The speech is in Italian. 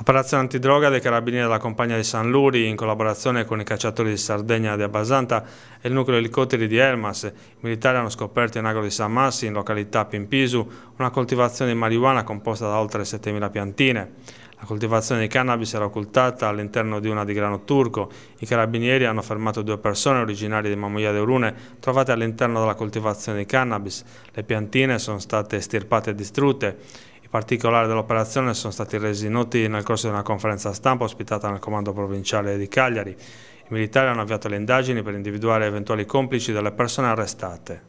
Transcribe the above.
Operazione antidroga dei carabinieri della compagnia di San Luri in collaborazione con i cacciatori di Sardegna di Abbasanta e il nucleo elicotteri di Elmas. I militari hanno scoperto in agro di San Massi, in località Pimpisu, una coltivazione di marijuana composta da oltre 7.000 piantine. La coltivazione di cannabis era occultata all'interno di una di grano turco. I carabinieri hanno fermato due persone originarie di Mamoia de Urune trovate all'interno della coltivazione di cannabis. Le piantine sono state estirpate e distrutte. I particolari dell'operazione sono stati resi noti nel corso di una conferenza stampa ospitata nel comando provinciale di Cagliari. I militari hanno avviato le indagini per individuare eventuali complici delle persone arrestate.